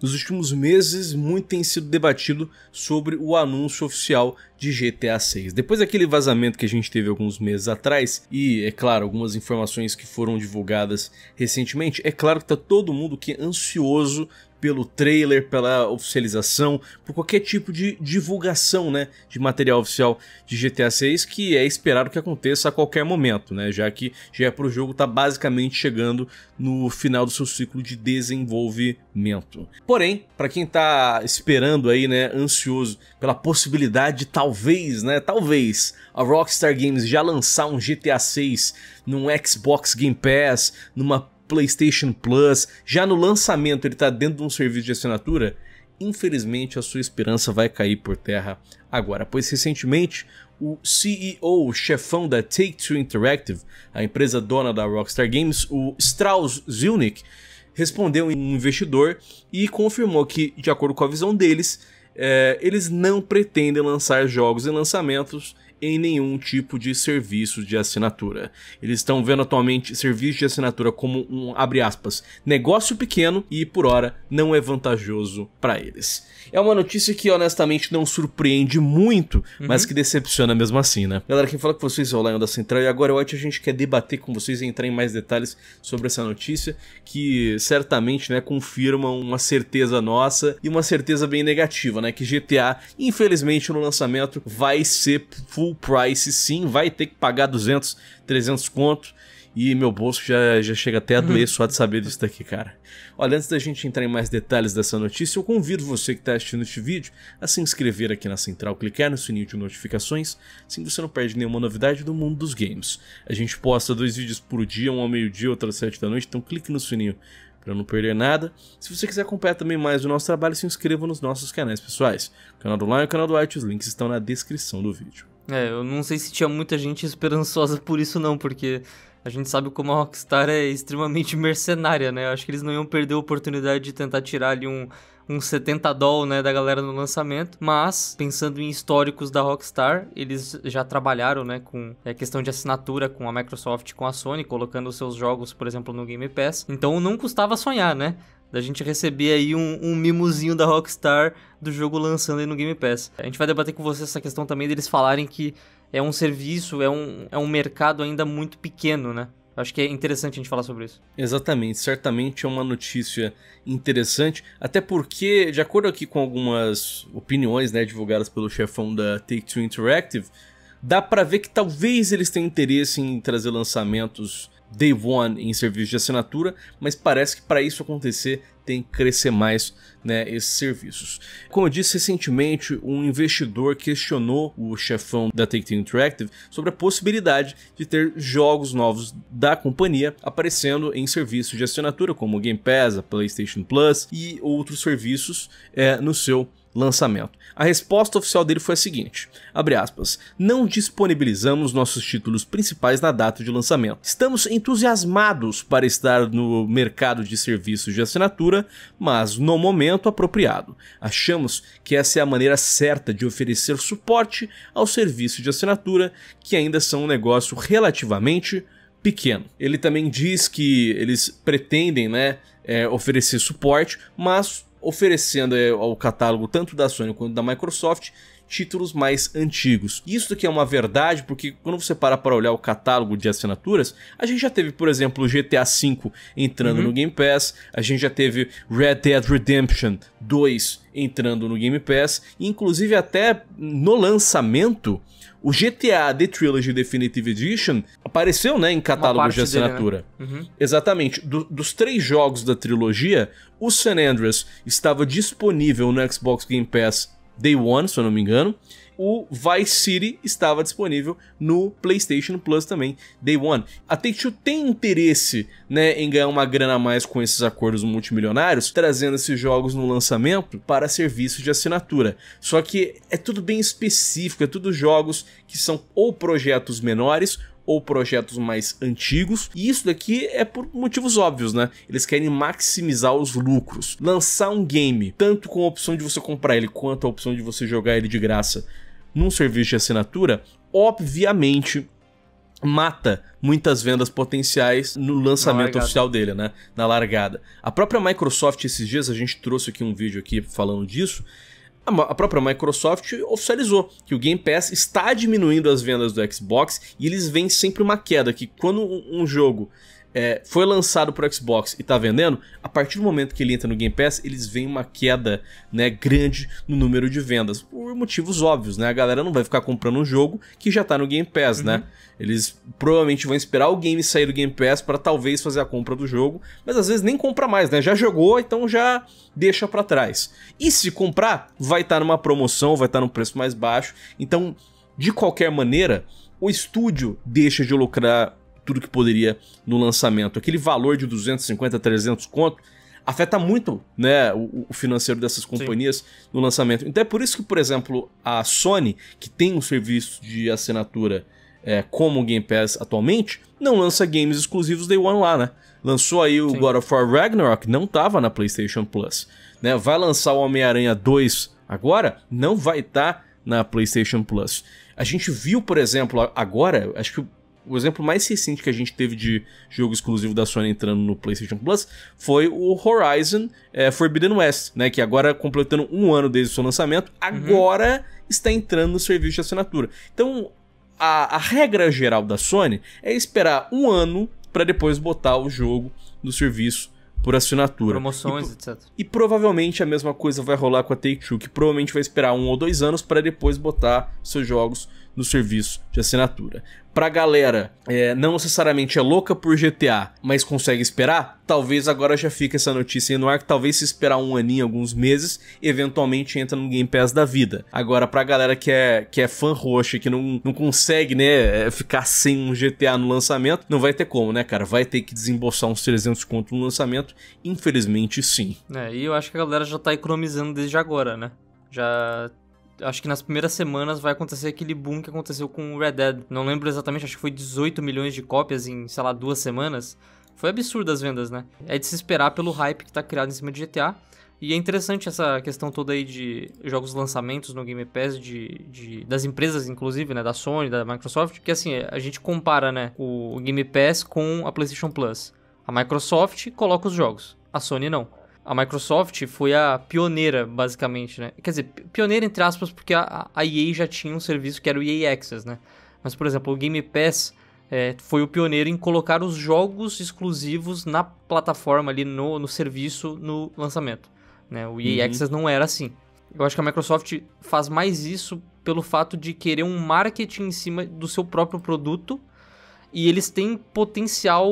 Nos últimos meses, muito tem sido debatido sobre o anúncio oficial de GTA 6. Depois daquele vazamento que a gente teve alguns meses atrás e, é claro, algumas informações que foram divulgadas recentemente, é claro que está todo mundo que é ansioso pelo trailer, pela oficialização, por qualquer tipo de divulgação, né, de material oficial de GTA 6 que é esperado que aconteça a qualquer momento, né, já que já é para o jogo tá basicamente chegando no final do seu ciclo de desenvolvimento. Porém, para quem está esperando aí, né, ansioso pela possibilidade de talvez, né, talvez a Rockstar Games já lançar um GTA 6 num Xbox Game Pass, numa PlayStation Plus, já no lançamento ele está dentro de um serviço de assinatura, infelizmente a sua esperança vai cair por terra agora, pois recentemente o CEO, chefão da Take-Two Interactive, a empresa dona da Rockstar Games, o Strauss Zilnick, respondeu em um investidor e confirmou que, de acordo com a visão deles, é, eles não pretendem lançar jogos em lançamentos em nenhum tipo de serviço de assinatura. Eles estão vendo atualmente serviço de assinatura como um, abre aspas, negócio pequeno e, por hora, não é vantajoso para eles. É uma notícia que, honestamente, não surpreende muito, uhum. mas que decepciona mesmo assim, né? Galera, quem fala com vocês é o Lion da Central e agora hoje a gente quer debater com vocês e entrar em mais detalhes sobre essa notícia que certamente, né, confirma uma certeza nossa e uma certeza bem negativa, né, que GTA, infelizmente, no lançamento vai ser full price sim, vai ter que pagar 200, 300 conto. E meu bolso já, já chega até a doer só de saber disso daqui, cara. Olha, antes da gente entrar em mais detalhes dessa notícia, eu convido você que está assistindo este vídeo a se inscrever aqui na Central, clicar no sininho de notificações, assim você não perde nenhuma novidade do mundo dos games. A gente posta dois vídeos por dia, um ao meio-dia, outro às sete da noite, então clique no sininho para não perder nada. Se você quiser acompanhar também mais o nosso trabalho, se inscreva nos nossos canais pessoais. O canal do Lion e o canal do Arte, os links estão na descrição do vídeo. É, eu não sei se tinha muita gente esperançosa por isso não, porque a gente sabe como a Rockstar é extremamente mercenária, né? Eu acho que eles não iam perder a oportunidade de tentar tirar ali um, um 70 doll, né, da galera no lançamento, mas pensando em históricos da Rockstar, eles já trabalharam, né, com a é, questão de assinatura com a Microsoft, com a Sony, colocando os seus jogos, por exemplo, no Game Pass. Então não custava sonhar, né? Da gente receber aí um, um mimozinho da Rockstar do jogo lançando aí no Game Pass. A gente vai debater com você essa questão também deles falarem que é um serviço, é um, é um mercado ainda muito pequeno, né? Acho que é interessante a gente falar sobre isso. Exatamente, certamente é uma notícia interessante, até porque, de acordo aqui com algumas opiniões né, divulgadas pelo chefão da Take-Two Interactive, dá para ver que talvez eles tenham interesse em trazer lançamentos Day One em serviço de assinatura, mas parece que para isso acontecer tem que crescer mais né, esses serviços. Como eu disse recentemente, um investidor questionou o chefão da Take-Two Interactive sobre a possibilidade de ter jogos novos da companhia aparecendo em serviços de assinatura, como Game Pass, a PlayStation Plus e outros serviços é, no seu lançamento. A resposta oficial dele foi a seguinte: aspas, Não disponibilizamos nossos títulos principais na data de lançamento. Estamos entusiasmados para estar no mercado de serviços de assinatura, mas no momento apropriado. Achamos que essa é a maneira certa de oferecer suporte ao serviço de assinatura, que ainda são um negócio relativamente pequeno. Ele também diz que eles pretendem, né, é, oferecer suporte, mas oferecendo ao é, catálogo tanto da Sony quanto da Microsoft títulos mais antigos. isso que é uma verdade, porque quando você para para olhar o catálogo de assinaturas, a gente já teve, por exemplo, o GTA V entrando uhum. no Game Pass, a gente já teve Red Dead Redemption 2 entrando no Game Pass, e inclusive até no lançamento, o GTA The Trilogy Definitive Edition apareceu, né, em catálogo de assinatura. Dele, né? uhum. Exatamente. Do, dos três jogos da trilogia, o San Andreas estava disponível no Xbox Game Pass Day One, se eu não me engano. O Vice City estava disponível no PlayStation Plus também, Day One. A Take-Two tem interesse né, em ganhar uma grana a mais com esses acordos multimilionários, trazendo esses jogos no lançamento para serviço de assinatura. Só que é tudo bem específico, é tudo jogos que são ou projetos menores ou projetos mais antigos. E isso daqui é por motivos óbvios, né? Eles querem maximizar os lucros. Lançar um game, tanto com a opção de você comprar ele quanto a opção de você jogar ele de graça num serviço de assinatura, obviamente mata muitas vendas potenciais no lançamento oficial dele, né? Na largada. A própria Microsoft esses dias a gente trouxe aqui um vídeo aqui falando disso a própria Microsoft oficializou que o Game Pass está diminuindo as vendas do Xbox e eles vêm sempre uma queda, que quando um jogo é, foi lançado pro Xbox e tá vendendo, a partir do momento que ele entra no Game Pass, eles veem uma queda né, grande no número de vendas. Por motivos óbvios, né? A galera não vai ficar comprando um jogo que já tá no Game Pass, né? uhum. né? Eles provavelmente vão esperar o game sair do Game Pass para talvez fazer a compra do jogo, mas às vezes nem compra mais, né? Já jogou, então já deixa para trás. E se comprar, vai estar tá numa promoção, vai estar tá num preço mais baixo. Então, de qualquer maneira, o estúdio deixa de lucrar tudo que poderia no lançamento. Aquele valor de 250, 300 conto afeta muito né, o, o financeiro dessas companhias Sim. no lançamento. Então é por isso que, por exemplo, a Sony, que tem um serviço de assinatura é, como o Game Pass atualmente, não lança games exclusivos Day One lá, né? Lançou aí o Sim. God of War Ragnarok, não tava na PlayStation Plus. Né? Vai lançar o Homem-Aranha 2 agora, não vai estar tá na PlayStation Plus. A gente viu, por exemplo, agora, acho que o exemplo mais recente que a gente teve de jogo exclusivo da Sony entrando no PlayStation Plus foi o Horizon é, Forbidden West, né? Que agora, completando um ano desde o seu lançamento, uhum. agora uhum. está entrando no serviço de assinatura. Então, a, a regra geral da Sony é esperar um ano para depois botar o jogo no serviço por assinatura. Promoções, e, etc. E provavelmente a mesma coisa vai rolar com a Take-Two, que provavelmente vai esperar um ou dois anos para depois botar seus jogos no serviço de assinatura pra galera é, não necessariamente é louca por GTA, mas consegue esperar, talvez agora já fique essa notícia aí no ar, que talvez se esperar um aninho, alguns meses, eventualmente entra no Game Pass da vida. Agora, pra galera que é, que é fã roxa, que não, não consegue, né, é, ficar sem um GTA no lançamento, não vai ter como, né, cara? Vai ter que desembolsar uns 300 conto no lançamento, infelizmente sim. É, e eu acho que a galera já tá economizando desde agora, né? Já acho que nas primeiras semanas vai acontecer aquele boom que aconteceu com o Red Dead. Não lembro exatamente, acho que foi 18 milhões de cópias em, sei lá, duas semanas. Foi absurdo as vendas, né? É de se esperar pelo hype que tá criado em cima de GTA. E é interessante essa questão toda aí de jogos lançamentos no Game Pass de, de, das empresas, inclusive, né? Da Sony, da Microsoft, que assim, a gente compara, né? O, o Game Pass com a PlayStation Plus. A Microsoft coloca os jogos, a Sony não a Microsoft foi a pioneira, basicamente, né? Quer dizer, pioneira entre aspas, porque a, a EA já tinha um serviço que era o EA Access, né? Mas, por exemplo, o Game Pass é, foi o pioneiro em colocar os jogos exclusivos na plataforma ali, no, no serviço, no lançamento. Né? O EA uhum. Access não era assim. Eu acho que a Microsoft faz mais isso pelo fato de querer um marketing em cima do seu próprio produto e eles têm potencial.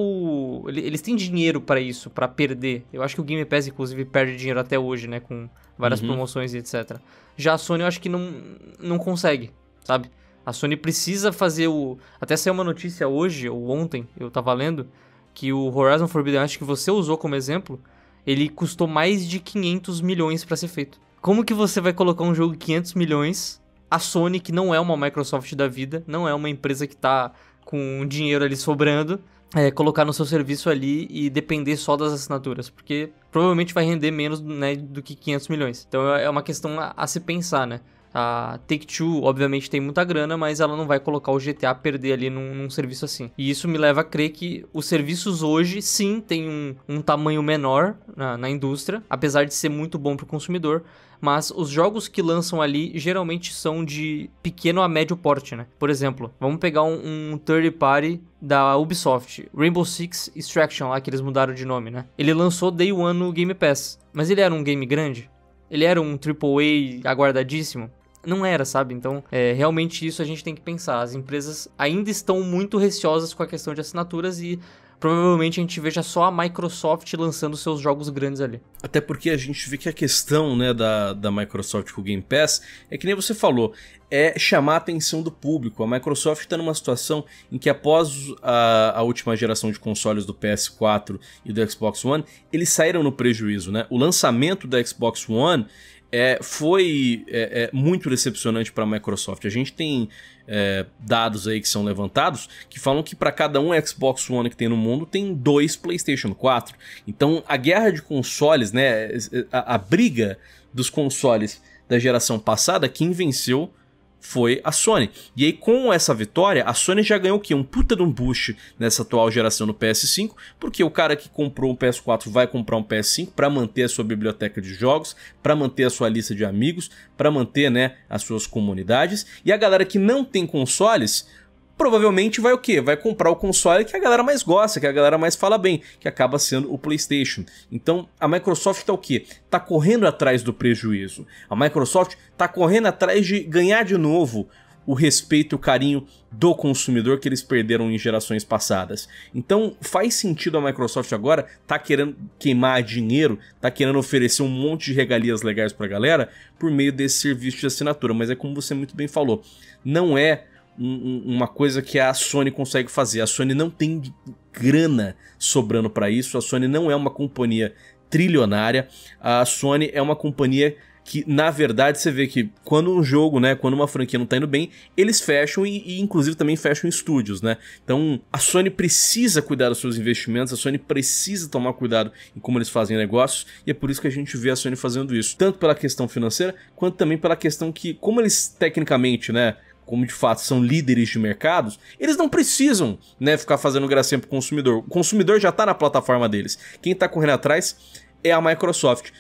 Eles têm dinheiro para isso, para perder. Eu acho que o Game Pass, inclusive, perde dinheiro até hoje, né? Com várias uhum. promoções e etc. Já a Sony, eu acho que não, não consegue, sabe? A Sony precisa fazer o. Até saiu uma notícia hoje, ou ontem, eu tava lendo, que o Horizon Forbidden acho que você usou como exemplo, ele custou mais de 500 milhões para ser feito. Como que você vai colocar um jogo de 500 milhões? A Sony, que não é uma Microsoft da vida, não é uma empresa que tá com dinheiro ali sobrando, é, colocar no seu serviço ali e depender só das assinaturas, porque provavelmente vai render menos né, do que 500 milhões. Então é, é uma questão a, a se pensar, né? A Take-Two, obviamente, tem muita grana, mas ela não vai colocar o GTA a perder ali num, num, serviço assim. E isso me leva a crer que os serviços hoje, sim, têm um, um tamanho menor na, na indústria, apesar de ser muito bom para o consumidor, mas os jogos que lançam ali geralmente são de pequeno a médio porte, né? Por exemplo, vamos pegar um, um third party da Ubisoft, Rainbow Six Extraction, lá que eles mudaram de nome, né? Ele lançou Day One no Game Pass, mas ele era um game grande? Ele era um AAA aguardadíssimo? não era, sabe? Então, é, realmente isso a gente tem que pensar. As empresas ainda estão muito receosas com a questão de assinaturas e provavelmente a gente veja só a Microsoft lançando seus jogos grandes ali. Até porque a gente vê que a questão né, da, da Microsoft com o Game Pass é que nem você falou, é chamar a atenção do público. A Microsoft está numa situação em que após a, a última geração de consoles do PS4 e do Xbox One, eles saíram no prejuízo. Né? O lançamento da Xbox One é, foi é, é, muito decepcionante para a Microsoft. A gente tem é, dados aí que são levantados que falam que para cada um Xbox One que tem no mundo tem dois PlayStation 4. Então a guerra de consoles, né, é, é, a, a briga dos consoles da geração passada, quem venceu foi a Sony. E aí, com essa vitória, a Sony já ganhou o quê? Um puta de um boost nessa atual geração do PS5, porque o cara que comprou um PS4 vai comprar um PS5 para manter a sua biblioteca de jogos, para manter a sua lista de amigos, para manter, né, as suas comunidades. E a galera que não tem consoles provavelmente vai o quê? Vai comprar o console que a galera mais gosta, que a galera mais fala bem, que acaba sendo o PlayStation. Então, a Microsoft tá o quê? Tá correndo atrás do prejuízo. A Microsoft tá correndo atrás de ganhar de novo o respeito e o carinho do consumidor que eles perderam em gerações passadas. Então faz sentido a Microsoft agora tá querendo queimar dinheiro, tá querendo oferecer um monte de regalias legais pra galera por meio desse serviço de assinatura, mas é como você muito bem falou, não é um, uma coisa que a Sony consegue fazer. A Sony não tem grana sobrando para isso, a Sony não é uma companhia trilionária, a Sony é uma companhia que na verdade você vê que quando um jogo, né, quando uma franquia não tá indo bem, eles fecham e, e, inclusive também fecham estúdios, né? Então a Sony precisa cuidar dos seus investimentos, a Sony precisa tomar cuidado em como eles fazem negócios e é por isso que a gente vê a Sony fazendo isso, tanto pela questão financeira quanto também pela questão que como eles tecnicamente, né, como de fato são líderes de mercados, eles não precisam né, ficar fazendo gracinha o consumidor. O consumidor já está na plataforma deles. Quem está correndo atrás é a Microsoft.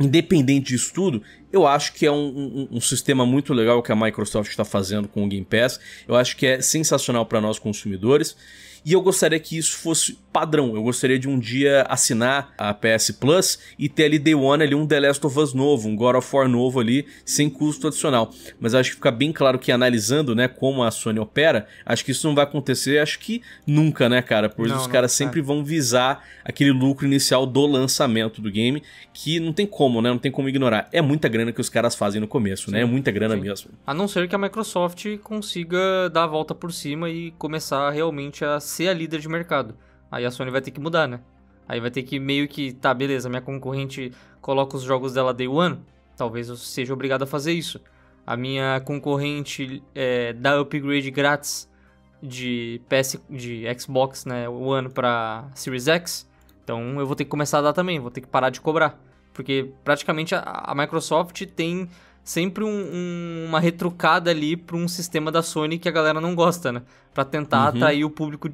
Independente disso tudo, eu acho que é um, um, um sistema muito legal que a Microsoft está fazendo com o Game Pass. Eu acho que é sensacional para nós consumidores. E eu gostaria que isso fosse padrão. Eu gostaria de um dia assinar a PS Plus e ter ali Day One ali um The Last of Us novo, um God of War novo ali, sem custo adicional. Mas acho que fica bem claro que analisando, né, como a Sony opera, acho que isso não vai acontecer, acho que nunca, né, cara? Pois não, os caras sempre é. vão visar aquele lucro inicial do lançamento do game, que não tem como, né? Não tem como ignorar. É muita grana grana que os caras fazem no começo, né? Sim. né? É muita grana Sim. mesmo. A não ser que a Microsoft consiga dar a volta por cima e começar realmente a ser a líder de mercado. Aí a Sony vai ter que mudar, né? Aí vai ter que meio que, tá, beleza, minha concorrente coloca os jogos dela day one, talvez eu seja obrigado a fazer isso. A minha concorrente é, dá upgrade grátis de PS, de Xbox, né, One para Series X, então eu vou ter que começar a dar também, vou ter que parar de cobrar. Porque praticamente a, a Microsoft tem sempre um, um, uma retrucada ali para um sistema da Sony que a galera não gosta, né? Para tentar uhum. atrair o público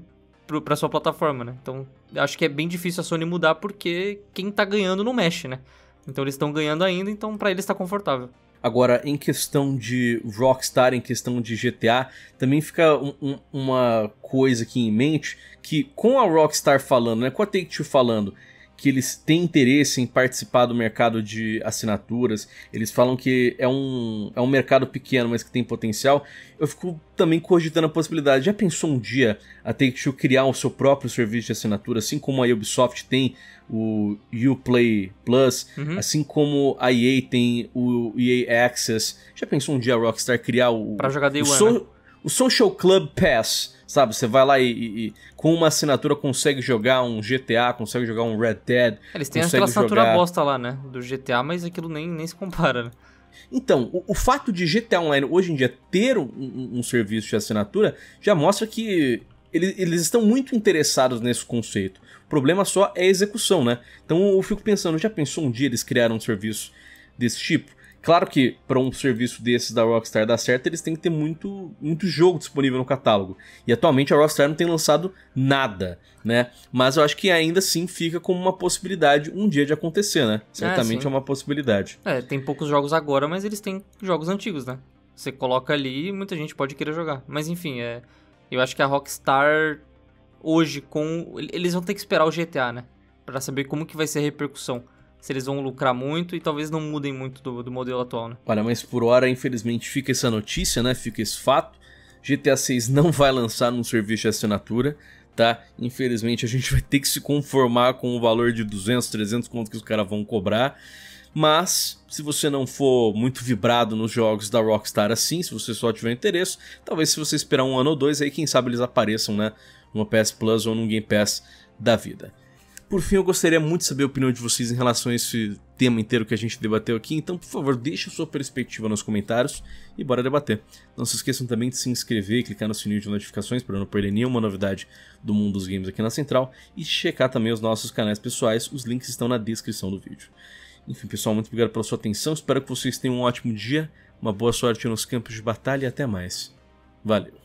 para sua plataforma, né? Então, acho que é bem difícil a Sony mudar porque quem tá ganhando não mexe, né? Então eles estão ganhando ainda, então para eles está confortável. Agora, em questão de Rockstar, em questão de GTA, também fica um, um, uma coisa aqui em mente que com a Rockstar falando, né, com a Take-Two falando, que eles têm interesse em participar do mercado de assinaturas, eles falam que é um, é um mercado pequeno, mas que tem potencial. Eu fico também cogitando a possibilidade. Já pensou um dia a Take-Two criar o seu próprio serviço de assinatura, assim como a Ubisoft tem o Uplay Plus, uhum. assim como a EA tem o EA Access. Já pensou um dia a Rockstar criar o. Para jogar Day o, so, né? o Social Club Pass Sabe, você vai lá e, e, e, com uma assinatura consegue jogar um GTA, consegue jogar um Red Dead. É, eles têm aquela assinatura jogar... bosta lá, né? Do GTA, mas aquilo nem, nem se compara, né? Então, o, o, fato de GTA Online hoje em dia ter um, um, um serviço de assinatura já mostra que eles, eles estão muito interessados nesse conceito. O problema só é a execução, né? Então eu fico pensando, já pensou um dia eles criaram um serviço desse tipo? Claro que para um serviço desses da Rockstar dar certo, eles têm que ter muito, muito jogo disponível no catálogo. E atualmente a Rockstar não tem lançado nada, né? Mas eu acho que ainda assim fica como uma possibilidade um dia de acontecer, né? É, Certamente é, é uma possibilidade. É, tem poucos jogos agora, mas eles têm jogos antigos, né? Você coloca ali e muita gente pode querer jogar. Mas enfim, é, eu acho que a Rockstar hoje com eles vão ter que esperar o GTA, né? Para saber como que vai ser a repercussão se eles vão lucrar muito e talvez não mudem muito do, do modelo atual, né? Olha, mas por hora, infelizmente, fica essa notícia, né? Fica esse fato. GTA 6 não vai lançar num serviço de assinatura, tá? Infelizmente, a gente vai ter que se conformar com o valor de 200, 300 quanto que os caras vão cobrar. Mas, se você não for muito vibrado nos jogos da Rockstar assim, se você só tiver interesse, talvez se você esperar um ano ou dois, aí quem sabe eles apareçam, né? Numa PS Plus ou num Game Pass da vida. Por fim, eu gostaria muito de saber a opinião de vocês em relação a esse tema inteiro que a gente debateu aqui, então por favor deixe a sua perspectiva nos comentários e bora debater. Não se esqueçam também de se inscrever e clicar no sininho de notificações para não perder nenhuma novidade do mundo dos games aqui na Central e checar também os nossos canais pessoais, os links estão na descrição do vídeo. Enfim pessoal, muito obrigado pela sua atenção, espero que vocês tenham um ótimo dia, uma boa sorte nos campos de batalha e até mais. Valeu!